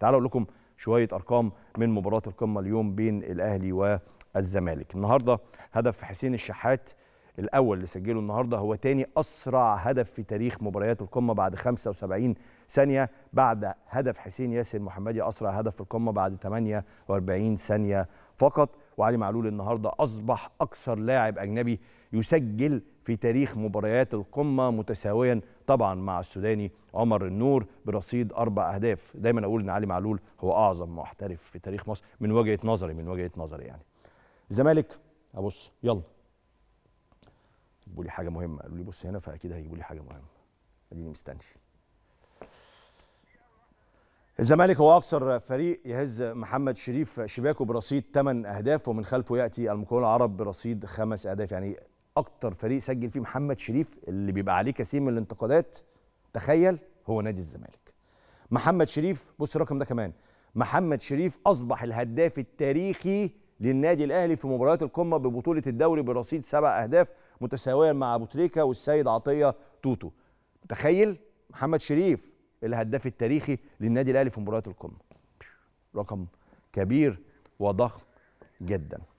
تعالوا اقول لكم شويه ارقام من مباراه القمه اليوم بين الاهلي والزمالك النهارده هدف حسين الشحات الاول اللي سجله النهارده هو تاني اسرع هدف في تاريخ مباريات القمه بعد 75 ثانيه بعد هدف حسين ياسر محمدي اسرع هدف في القمه بعد 48 ثانيه فقط وعلي معلول النهارده اصبح اكثر لاعب اجنبي يسجل في تاريخ مباريات القمه متساويا طبعا مع السوداني عمر النور برصيد اربع اهداف دايما اقول ان علي معلول هو اعظم محترف في تاريخ مصر من وجهه نظري من وجهه نظري يعني الزمالك ابص يلا جيبوا لي حاجه مهمه قالوا لي بص هنا فاكيد هيجيبوا لي حاجه مهمه اديني مستني الزمالك هو اكثر فريق يهز محمد شريف شباكه برصيد 8 اهداف ومن خلفه ياتي المقاول العرب برصيد 5 اهداف يعني اكثر فريق سجل فيه محمد شريف اللي بيبقى عليه كثير من الانتقادات تخيل هو نادي الزمالك محمد شريف بص الرقم ده كمان محمد شريف اصبح الهداف التاريخي للنادي الاهلي في مباريات القمه ببطوله الدوري برصيد سبع اهداف متساويا مع ابو تريكه والسيد عطيه توتو تخيل محمد شريف الهداف التاريخي للنادي الاهلي في مباريات القمه رقم كبير وضخم جدا